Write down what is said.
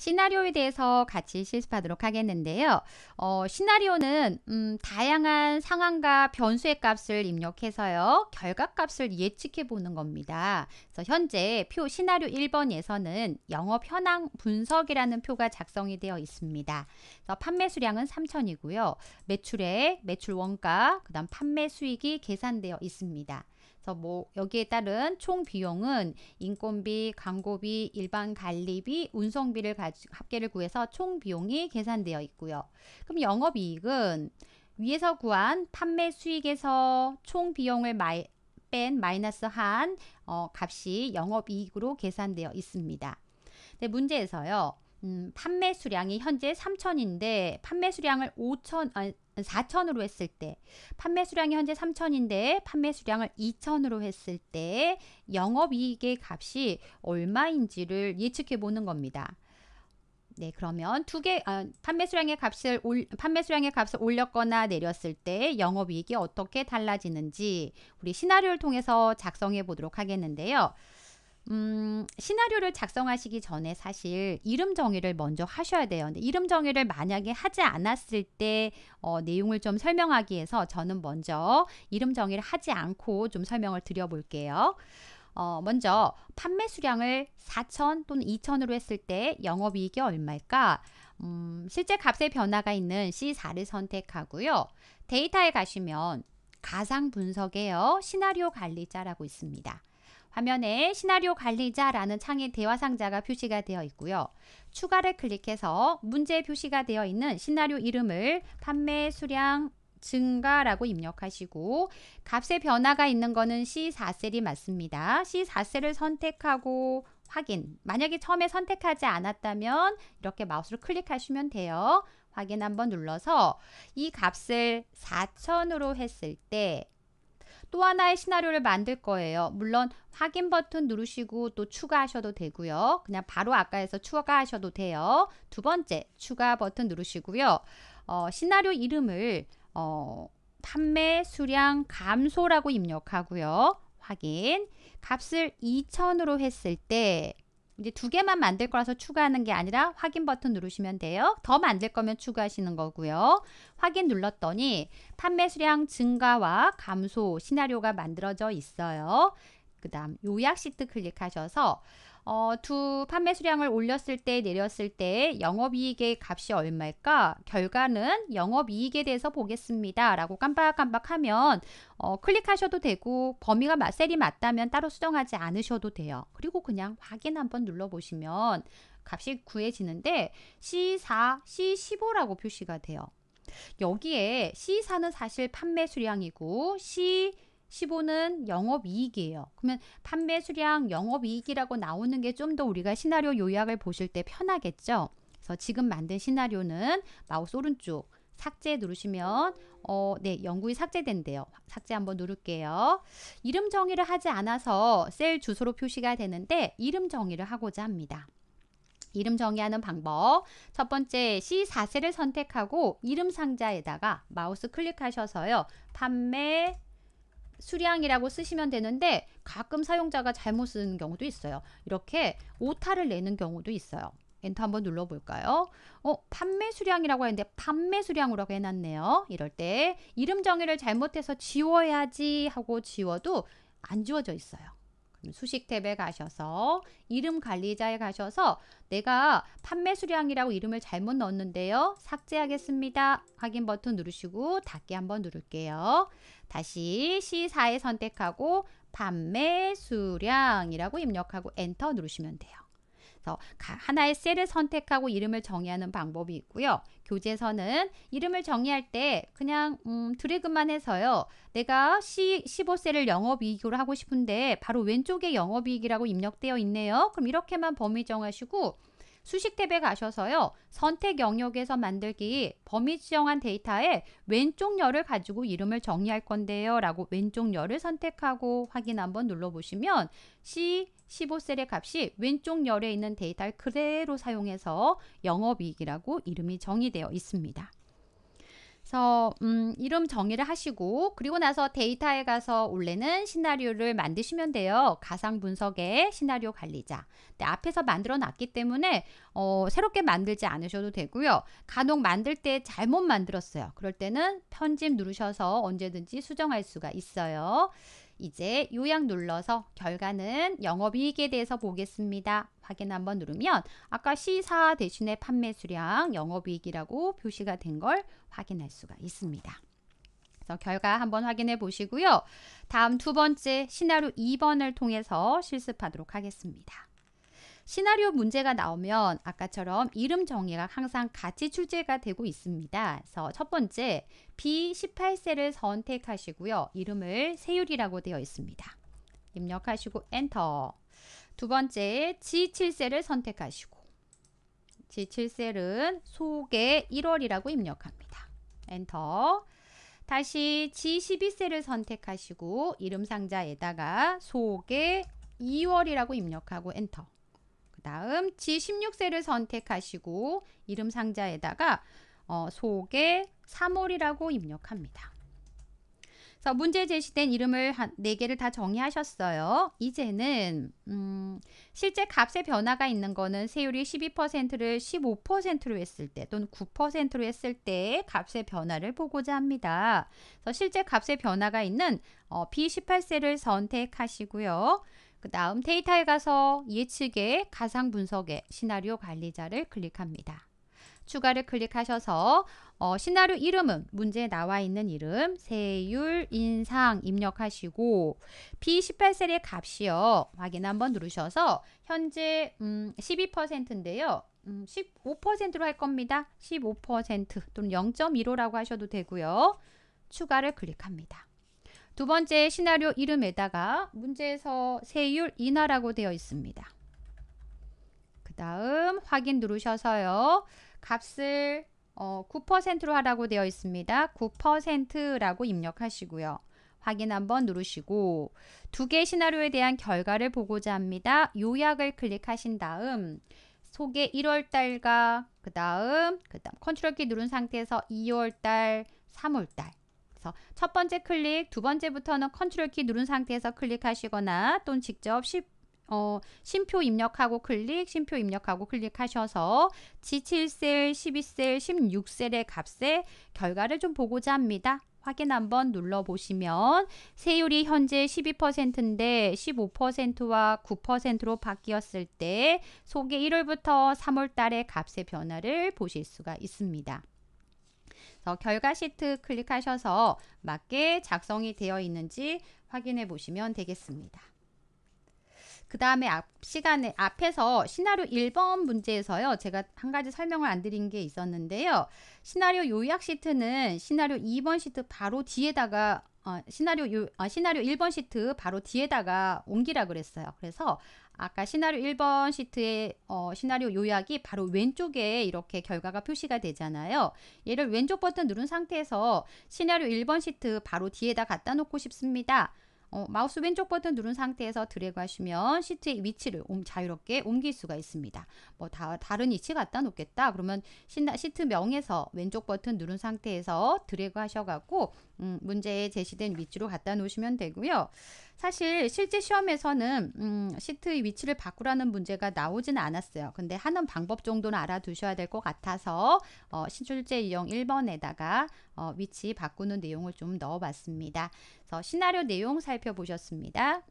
시나리오에 대해서 같이 실습하도록 하겠는데요. 어, 시나리오는 음, 다양한 상황과 변수의 값을 입력해서요. 결과값을 예측해 보는 겁니다. 그래서 현재 표 시나리오 1번에서는 영업 현황 분석이라는 표가 작성이 되어 있습니다. 판매 수량은 3천이고요. 매출액, 매출 원가, 그 다음 판매 수익이 계산되어 있습니다. 그래서 뭐 여기에 따른 총 비용은 인건비, 광고비, 일반 관리비, 운송비를 합계를 구해서 총 비용이 계산되어 있고요. 그럼 영업이익은 위에서 구한 판매 수익에서 총 비용을 마이, 뺀 마이너스 한 어, 값이 영업이익으로 계산되어 있습니다. 네, 문제에서요. 음, 판매 수량이 현재 3천인데 판매 수량을 5천 아, 4천으로 했을 때 판매 수량이 현재 3천인데 판매 수량을 2천으로 했을 때 영업이익의 값이 얼마인지를 예측해 보는 겁니다. 네, 그러면 두 개, 아, 판매 수량의 값을, 올, 판매 수량의 값을 올렸거나 내렸을 때 영업이익이 어떻게 달라지는지 우리 시나리오를 통해서 작성해 보도록 하겠는데요. 음, 시나리오를 작성하시기 전에 사실 이름 정의를 먼저 하셔야 돼요. 근데 이름 정의를 만약에 하지 않았을 때 어, 내용을 좀 설명하기 위해서 저는 먼저 이름 정의를 하지 않고 좀 설명을 드려볼게요. 어, 먼저 판매 수량을 4천 또는 2천으로 했을 때 영업이익이 얼마일까? 음, 실제 값의 변화가 있는 C4를 선택하고요. 데이터에 가시면 가상 분석에요. 시나리오 관리자라고 있습니다. 화면에 시나리오 관리자라는 창의 대화 상자가 표시가 되어 있고요. 추가를 클릭해서 문제 표시가 되어 있는 시나리오 이름을 판매 수량 증가라고 입력하시고 값의 변화가 있는 거는 C4셀이 맞습니다. C4셀을 선택하고 확인 만약에 처음에 선택하지 않았다면 이렇게 마우스를 클릭하시면 돼요. 확인 한번 눌러서 이 값을 4천으로 했을 때또 하나의 시나리오를 만들 거예요. 물론 확인 버튼 누르시고 또 추가하셔도 되고요. 그냥 바로 아까해서 추가하셔도 돼요. 두 번째 추가 버튼 누르시고요. 어, 시나리오 이름을 어, 판매 수량 감소라고 입력하고요. 확인 값을 2 0 0 0으로 했을 때 이제 두 개만 만들 거라서 추가하는 게 아니라 확인 버튼 누르시면 돼요. 더 만들 거면 추가하시는 거고요. 확인 눌렀더니 판매 수량 증가와 감소 시나리오가 만들어져 있어요. 그 다음 요약 시트 클릭하셔서 어, 두 판매 수량을 올렸을 때 내렸을 때 영업이익의 값이 얼마일까? 결과는 영업이익에 대해서 보겠습니다. 라고 깜빡깜빡하면 어, 클릭하셔도 되고 범위가 셀이 맞다면 따로 수정하지 않으셔도 돼요. 그리고 그냥 확인 한번 눌러보시면 값이 구해지는데 C4, C15라고 표시가 돼요. 여기에 C4는 사실 판매 수량이고 C 15는 영업이익이에요. 그러면 판매 수량 영업이익이라고 나오는 게 좀 더 우리가 시나리오 요약을 보실 때 편하겠죠. 그래서 지금 만든 시나리오는 마우스 오른쪽 삭제 누르시면 어, 네, 영구히 삭제된대요. 삭제 한번 누를게요. 이름 정의를 하지 않아서 셀 주소로 표시가 되는데 이름 정의를 하고자 합니다. 이름 정의하는 방법 첫 번째 C4세를 선택하고 이름 상자에다가 마우스 클릭하셔서요. 판매 수량이라고 쓰시면 되는데 가끔 사용자가 잘못 쓰는 경우도 있어요. 이렇게 오타를 내는 경우도 있어요. 엔터 한번 눌러볼까요? 어, 판매 수량이라고 했는데 판매 수량으로 해놨네요. 이럴 때 이름 정의를 잘못해서 지워야지 하고 지워도 안 지워져 있어요. 수식 탭에 가셔서 이름 관리자에 가셔서 내가 판매 수량이라고 이름을 잘못 넣었는데요. 삭제하겠습니다. 확인 버튼 누르시고 닫기 한번 누를게요. 다시 C4에 선택하고 판매 수량이라고 입력하고 엔터 누르시면 돼요. 그래서 하나의 셀을 선택하고 이름을 정의하는 방법이 있고요. 교재에서는 이름을 정의할 때 그냥 음, 드래그만 해서요. 내가 C, 15셀을 영업이익으로 하고 싶은데 바로 왼쪽에 영업이익이라고 입력되어 있네요. 그럼 이렇게만 범위 정하시고 수식 탭에 가셔서요. 선택 영역에서 만들기 범위 지정한 데이터에 왼쪽 열을 가지고 이름을 정리할 건데요. 라고 왼쪽 열을 선택하고 확인 한번 눌러보시면 C15셀의 값이 왼쪽 열에 있는 데이터를 그대로 사용해서 영업이익이라고 이름이 정의되어 있습니다. 그래서 음, 이름 정의를 하시고 그리고 나서 데이터에 가서 원래는 시나리오를 만드시면 돼요. 가상 분석의 시나리오 관리자. 네, 앞에서 만들어 놨기 때문에 어, 새롭게 만들지 않으셔도 되고요. 간혹 만들 때 잘못 만들었어요. 그럴 때는 편집 누르셔서 언제든지 수정할 수가 있어요. 이제 요약 눌러서 결과는 영업이익에 대해서 보겠습니다. 확인 한번 누르면 아까 시사 대신에 판매 수량 영업이익이라고 표시가 된 걸 확인할 수가 있습니다. 그래서 결과 한번 확인해 보시고요. 다음 두 번째 시나리 2번을 통해서 실습하도록 하겠습니다. 시나리오 문제가 나오면 아까처럼 이름 정의가 항상 같이 출제가 되고 있습니다. 그래서 첫 번째 B18세를 선택하시고요. 이름을 세율이라고 되어 있습니다. 입력하시고 엔터 두 번째 G7세를 선택하시고 G7셀은 소개 1월이라고 입력합니다. 엔터 다시 G12셀을 선택하시고 이름 상자에다가 소개 2월이라고 입력하고 엔터 그 다음 지16세를 선택하시고 이름 상자에다가 어, 소개 3월이라고 입력합니다. 그래서 문제 제시된 이름을 한, 4개를 다 정의하셨어요. 이제는 음, 실제 값의 변화가 있는 거는 세율이 12%를 15%로 했을 때 또는 9%로 했을 때 값의 변화를 보고자 합니다. 그래서 실제 값의 변화가 있는 어, B18세를 선택하시고요. 그 다음 데이터에 가서 예측의 가상 분석의 시나리오 관리자를 클릭합니다. 추가를 클릭하셔서 어, 시나리오 이름은 문제에 나와 있는 이름 세율 인상 입력하시고 B18셀의 값이요. 확인 한번 누르셔서 현재 음, 12%인데요. 음, 15%로 할 겁니다. 15% 또는 0.15라고 하셔도 되고요. 추가를 클릭합니다. 두 번째 시나리오 이름에다가 문제에서 세율 인하라고 되어 있습니다. 그 다음 확인 누르셔서요. 값을 어, 9%로 하라고 되어 있습니다. 9%라고 입력하시고요. 확인 한번 누르시고 두개 시나리오에 대한 결과를 보고자 합니다. 요약을 클릭하신 다음 소개 1월달과 그 다음 그 다음 컨트롤 키 누른 상태에서 2월달, 3월달 그래서 첫 번째 클릭, 두 번째부터는 컨트롤 키 누른 상태에서 클릭하시거나 또는 직접 시, 어, 심표 입력하고 클릭, 심표 입력하고 클릭하셔서 G7셀, 12셀, 16셀의 값의 결과를 좀 보고자 합니다. 확인 한번 눌러보시면 세율이 현재 12%인데 15%와 9%로 바뀌었을 때 소개 1월부터 3월달의 값의 변화를 보실 수가 있습니다. 어, 결과 시트 클릭하셔서 맞게 작성이 되어 있는지 확인해 보시면 되겠습니다. 그 다음에 앞 시간에 앞에서 시나리오 1번 문제에서요. 제가 한 가지 설명을 안 드린 게 있었는데요. 시나리오 요약 시트는 시나리오 2번 시트 바로 뒤에다가 어, 시나리오 유, 어, 아, 시나리오 1번 시트 바로 뒤에다가 옮기라 그랬어요. 그래서 아까 시나리오 1번 시트의 어, 시나리오 요약이 바로 왼쪽에 이렇게 결과가 표시가 되잖아요. 얘를 왼쪽 버튼 누른 상태에서 시나리오 1번 시트 바로 뒤에다 갖다 놓고 싶습니다. 어, 마우스 왼쪽 버튼 누른 상태에서 드래그 하시면 시트의 위치를 옴, 자유롭게 옮길 수가 있습니다. 뭐 다, 다른 위치 갖다 놓겠다. 그러면 신나, 시트 명에서 왼쪽 버튼 누른 상태에서 드래그 하셔갖고 음, 문제에 제시된 위치로 갖다 놓으시면 되고요. 사실 실제 시험에서는 음, 시트의 위치를 바꾸라는 문제가 나오진 않았어요. 근데 하는 방법 정도는 알아두셔야 될 것 같아서 어, 출제 이용 1번에다가 어, 위치 바꾸는 내용을 좀 넣어봤습니다. 그래서 시나리오 내용 살펴보셨습니다.